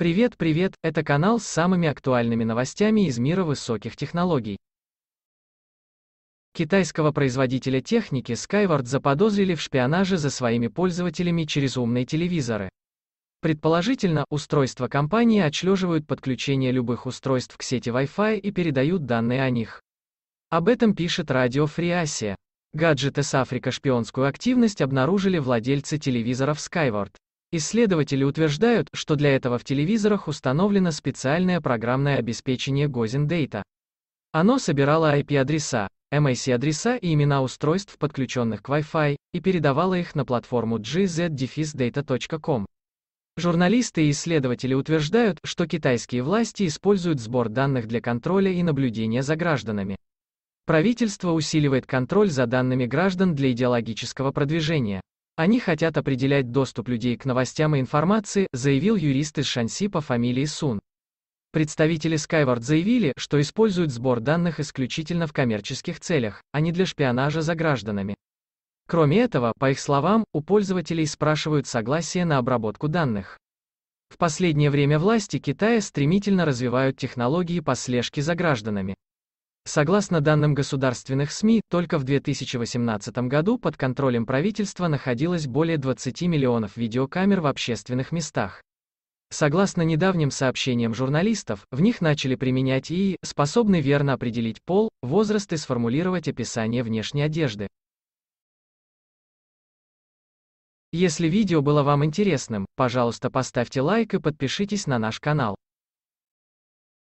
Привет, привет, это канал с самыми актуальными новостями из мира высоких технологий. Китайского производителя техники Skyward заподозрили в шпионаже за своими пользователями через умные телевизоры. Предположительно, устройства компании отслеживают подключение любых устройств к сети Wi-Fi и передают данные о них. Об этом пишет радио Free Asia. Гаджеты с Африка шпионскую активность обнаружили владельцы телевизоров Skyward. Исследователи утверждают, что для этого в телевизорах установлено специальное программное обеспечение Gozin Data. Оно собирало IP-адреса, MAC-адреса и имена устройств, подключенных к Wi-Fi, и передавало их на платформу gzdefisdata.com. Журналисты и исследователи утверждают, что китайские власти используют сбор данных для контроля и наблюдения за гражданами. Правительство усиливает контроль за данными граждан для идеологического продвижения. Они хотят определять доступ людей к новостям и информации, заявил юрист из Шанси по фамилии Сун. Представители Skyward заявили, что используют сбор данных исключительно в коммерческих целях, а не для шпионажа за гражданами. Кроме этого, по их словам, у пользователей спрашивают согласие на обработку данных. В последнее время власти Китая стремительно развивают технологии по слежке за гражданами. Согласно данным государственных СМИ, только в 2018 году под контролем правительства находилось более 20 миллионов видеокамер в общественных местах. Согласно недавним сообщениям журналистов, в них начали применять ИИ, способный верно определить пол, возраст и сформулировать описание внешней одежды. Если видео было вам интересным, пожалуйста поставьте лайк и подпишитесь на наш канал.